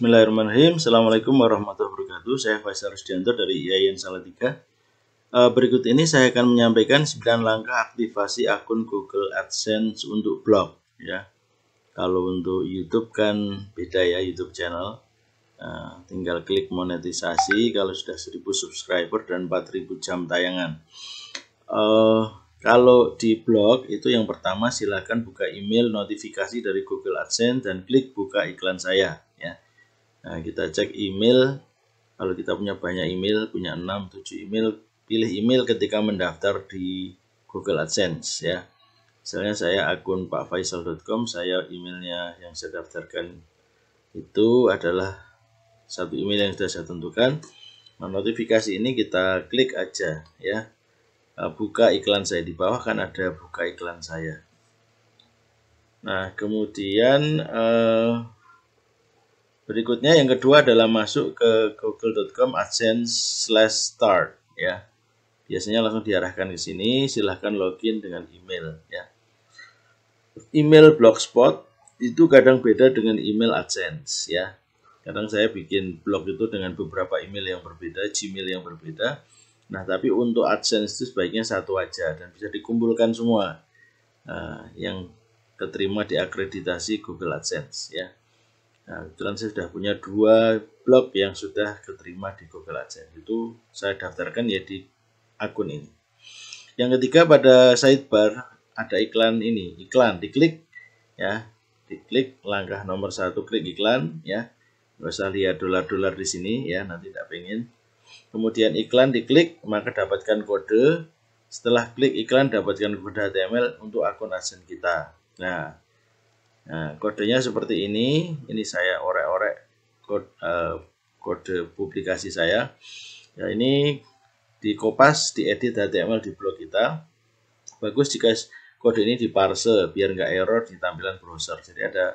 Bismillahirrahmanirrahim. Assalamualaikum warahmatullahi wabarakatuh. Saya Faisal Rusdianto dari IAIN Salatiga. Eh, berikut ini saya akan menyampaikan 9 langkah aktivasi akun Google AdSense untuk blog. Ya, kalau untuk YouTube kan beda ya YouTube channel. Eh, tinggal klik monetisasi kalau sudah 1000 subscriber dan 4000 jam tayangan. Eh, kalau di blog itu yang pertama silakan buka email notifikasi dari Google AdSense dan klik buka iklan saya Nah, kita cek email. Kalau kita punya banyak email, punya 6, 7 email, pilih email ketika mendaftar di Google AdSense ya. Misalnya saya akun pakfaisal.com, saya emailnya yang saya daftarkan itu adalah satu email yang sudah saya tentukan. Nah, notifikasi ini kita klik aja ya. Nah, buka iklan saya di bawah kan ada buka iklan saya. Nah, kemudian eh, Berikutnya yang kedua adalah masuk ke google.com adsense slash start ya. Biasanya langsung diarahkan ke sini, silahkan login dengan email ya. Email blogspot itu kadang beda dengan email adsense ya. Kadang saya bikin blog itu dengan beberapa email yang berbeda, Gmail yang berbeda. Nah tapi untuk adsense itu sebaiknya satu aja dan bisa dikumpulkan semua uh, yang keterima di akreditasi Google AdSense ya. Nah, kebetulan saya sudah punya dua blog yang sudah keterima di Google AdSense. Itu saya daftarkan ya di akun ini. Yang ketiga pada sidebar ada iklan ini, iklan diklik ya, diklik langkah nomor satu klik iklan ya. Nggak usah lihat dolar-dolar di sini ya, nanti tidak pengen. Kemudian iklan diklik maka dapatkan kode. Setelah klik iklan dapatkan kode HTML untuk akun AdSense kita. Nah, Nah, kodenya seperti ini. Ini saya orek-orek kode, uh, kode publikasi saya. Ya, ini dikopas, diedit HTML di blog kita. Bagus jika kode ini diparse biar nggak error di tampilan browser. Jadi ada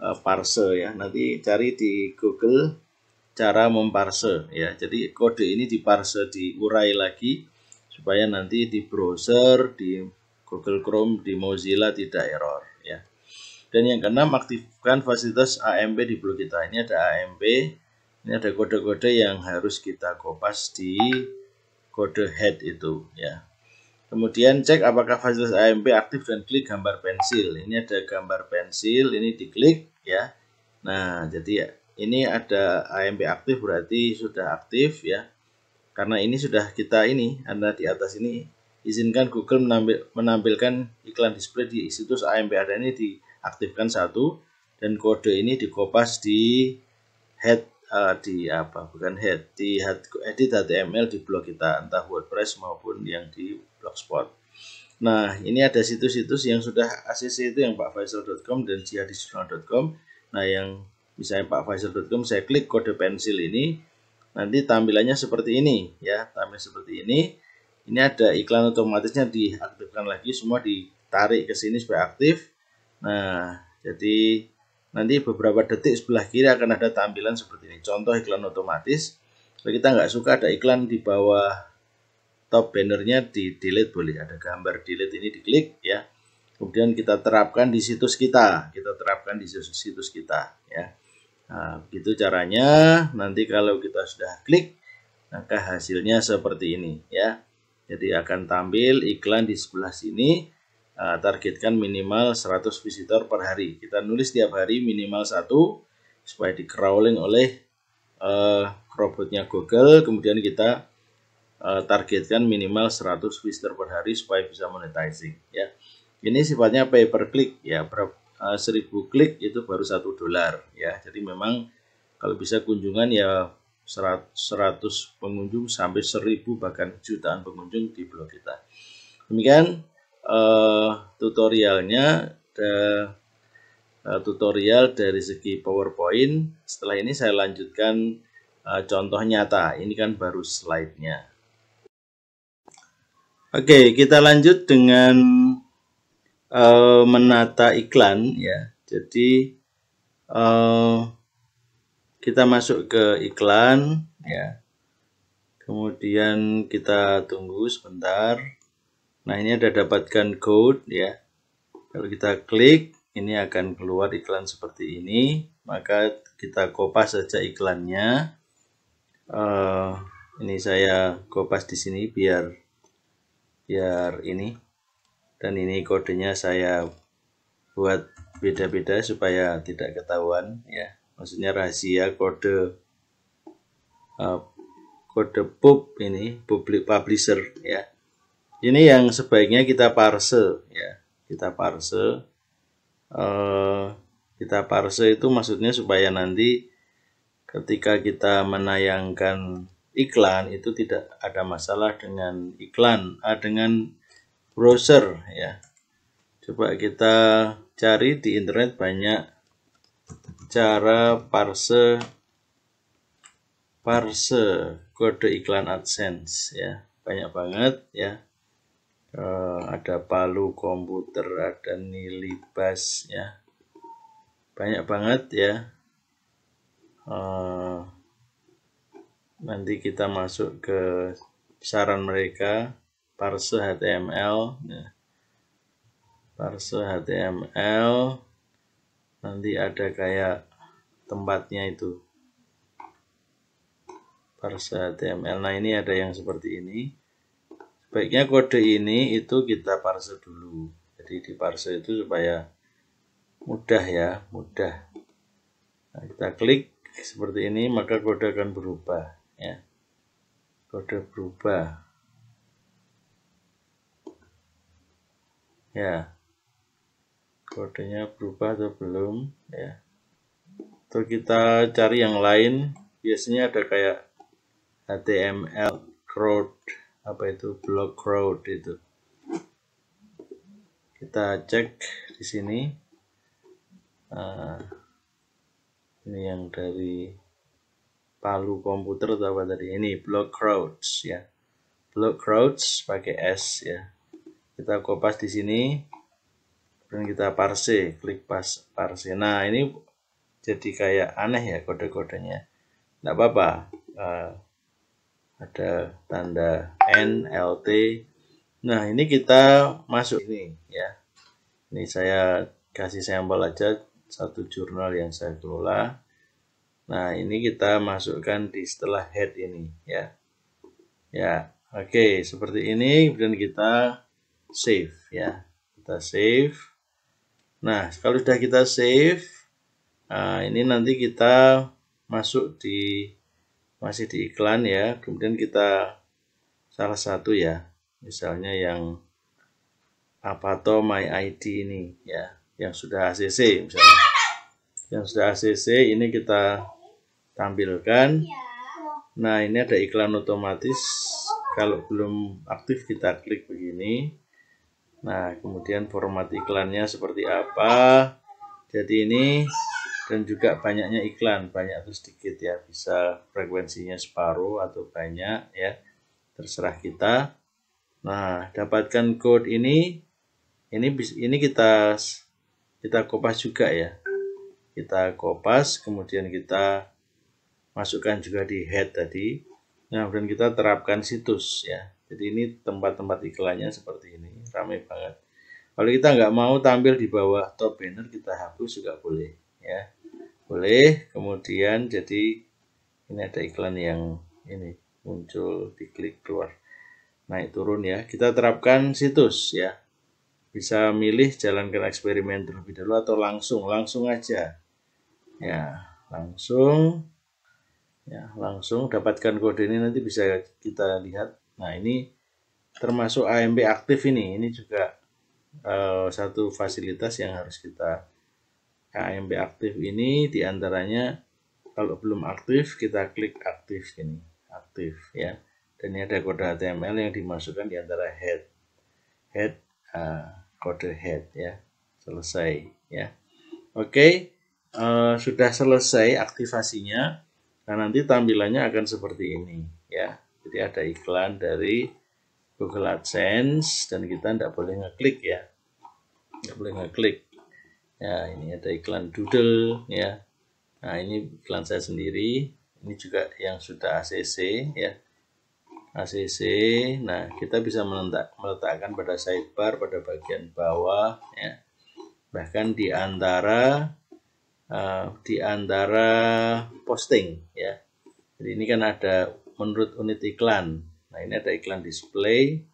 uh, parse ya. Nanti cari di Google cara memparse ya. Jadi kode ini diparse, diurai lagi supaya nanti di browser, di Google Chrome, di Mozilla tidak error ya. Dan yang keenam, aktifkan fasilitas AMP di blog kita. Ini ada AMP, ini ada kode-kode yang harus kita kopas di kode head itu ya. Kemudian cek apakah fasilitas AMP aktif dan klik gambar pensil. Ini ada gambar pensil, ini diklik ya. Nah, jadi ya ini ada AMP aktif berarti sudah aktif ya. Karena ini sudah kita ini, Anda di atas ini izinkan Google menampil, menampilkan iklan display di situs AMP ada ini di aktifkan satu dan kode ini dikopas di head uh, di apa bukan head di head, edit HTML di blog kita entah WordPress maupun yang di Blogspot. Nah ini ada situs-situs yang sudah ACC itu yang pakfaisal.com dan jihadisjurnal.com. Nah yang misalnya pakfaisal.com saya klik kode pensil ini nanti tampilannya seperti ini ya tampil seperti ini. Ini ada iklan otomatisnya diaktifkan lagi semua ditarik ke sini supaya aktif Nah, jadi nanti beberapa detik sebelah kiri akan ada tampilan seperti ini. Contoh iklan otomatis. Kalau kita nggak suka ada iklan di bawah top bannernya di delete boleh. Ada gambar delete ini diklik ya. Kemudian kita terapkan di situs kita. Kita terapkan di situs, kita ya. Nah, begitu caranya. Nanti kalau kita sudah klik, maka hasilnya seperti ini ya. Jadi akan tampil iklan di sebelah sini Nah, targetkan minimal 100 visitor per hari. Kita nulis tiap hari minimal satu supaya di crawling oleh uh, robotnya Google. Kemudian kita uh, targetkan minimal 100 visitor per hari supaya bisa monetizing. Ya, ini sifatnya pay per click ya. Per, uh, klik itu baru satu dolar ya. Jadi memang kalau bisa kunjungan ya 100 pengunjung sampai 1000 bahkan jutaan pengunjung di blog kita. Demikian uh, tutorialnya uh, tutorial dari segi PowerPoint. Setelah ini saya lanjutkan uh, contoh nyata. Ini kan baru slide-nya. Oke, okay, kita lanjut dengan uh, menata iklan ya. Jadi uh, kita masuk ke iklan ya. Kemudian kita tunggu sebentar. Nah, ini ada dapatkan code ya. Kalau kita klik, ini akan keluar iklan seperti ini. Maka kita kopas saja iklannya. Uh, ini saya kopas di sini biar biar ini. Dan ini kodenya saya buat beda-beda supaya tidak ketahuan ya. Maksudnya rahasia kode uh, kode pub ini public publisher ya ini yang sebaiknya kita parse ya kita parse eh, kita parse itu maksudnya supaya nanti ketika kita menayangkan iklan itu tidak ada masalah dengan iklan ah, dengan browser ya coba kita cari di internet banyak cara parse parse kode iklan AdSense ya banyak banget ya Eh, ada palu komputer, ada bas, ya. Banyak banget ya. Uh, nanti kita masuk ke saran mereka parse HTML ya. parse HTML nanti ada kayak tempatnya itu parse HTML nah ini ada yang seperti ini baiknya kode ini itu kita parse dulu jadi di parse itu supaya mudah ya mudah nah, kita klik seperti ini maka kode akan berubah ya kode berubah ya kodenya berubah atau belum ya atau kita cari yang lain biasanya ada kayak HTML code apa itu block crowd itu kita cek di sini uh, ini yang dari Palu komputer atau apa tadi ini block crowds ya block crowds pakai s ya kita kopas di sini kemudian kita parse klik pas parse nah ini jadi kayak aneh ya kode-kodenya tidak apa-apa uh, ada tanda nlt. Nah, ini kita masuk ini ya. Ini saya kasih sampel aja satu jurnal yang saya kelola. Nah, ini kita masukkan di setelah head ini ya. Ya, oke, okay, seperti ini kemudian kita save ya. Kita save. Nah, kalau sudah kita save, nah ini nanti kita masuk di masih di iklan ya kemudian kita salah satu ya misalnya yang apa to My ID ini ya yang sudah ACC misalnya yang sudah ACC ini kita tampilkan iya. nah ini ada iklan otomatis kalau belum aktif kita klik begini nah kemudian format iklannya seperti apa jadi ini dan juga banyaknya iklan banyak atau sedikit ya bisa frekuensinya separuh atau banyak ya terserah kita nah dapatkan code ini ini ini kita kita kopas juga ya kita kopas kemudian kita masukkan juga di head tadi nah kemudian kita terapkan situs ya jadi ini tempat-tempat iklannya seperti ini ramai banget kalau kita nggak mau tampil di bawah top banner kita hapus juga boleh ya boleh kemudian jadi ini ada iklan yang ini muncul diklik keluar naik turun ya kita terapkan situs ya bisa milih jalankan eksperimen terlebih dahulu atau langsung langsung aja ya langsung ya langsung dapatkan kode ini nanti bisa kita lihat nah ini termasuk AMP aktif ini ini juga uh, satu fasilitas yang harus kita KMB aktif ini diantaranya kalau belum aktif kita klik aktif ini aktif ya dan ini ada kode HTML yang dimasukkan diantara head head uh, kode head ya selesai ya oke okay. uh, eh, sudah selesai aktivasinya nah nanti tampilannya akan seperti ini ya jadi ada iklan dari Google AdSense dan kita tidak boleh ngeklik ya tidak boleh ngeklik ya ini ada iklan doodle ya nah ini iklan saya sendiri ini juga yang sudah ACC ya ACC nah kita bisa meletak, meletakkan pada sidebar pada bagian bawah ya bahkan di antara uh, di antara posting ya jadi ini kan ada menurut unit iklan nah ini ada iklan display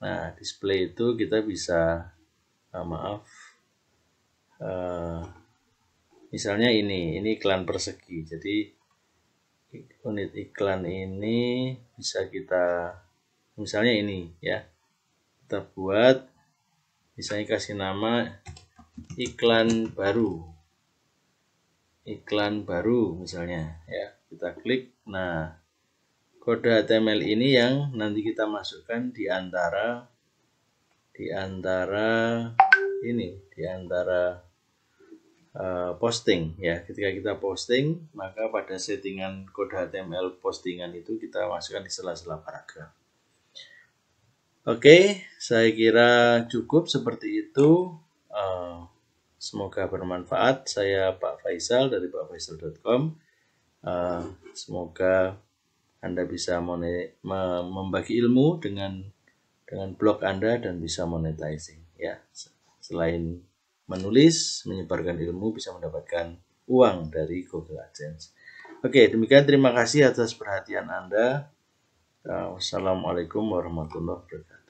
nah display itu kita bisa uh, maaf Eh, misalnya ini ini iklan persegi jadi unit iklan ini bisa kita misalnya ini ya kita buat misalnya kasih nama iklan baru iklan baru misalnya ya kita klik nah kode HTML ini yang nanti kita masukkan di antara di antara ini di antara Eh, posting ya ketika kita posting maka pada settingan kode HTML postingan itu kita masukkan di sela-sela paragraf oke saya kira cukup seperti itu eh, semoga bermanfaat saya Pak Faisal dari pakfaisal.com Faisal.com eh, semoga anda bisa membagi ilmu dengan dengan blog Anda dan bisa monetizing ya selain menulis, menyebarkan ilmu, bisa mendapatkan uang dari Google AdSense. Oke, demikian terima kasih atas perhatian Anda. Uh, wassalamualaikum warahmatullahi wabarakatuh.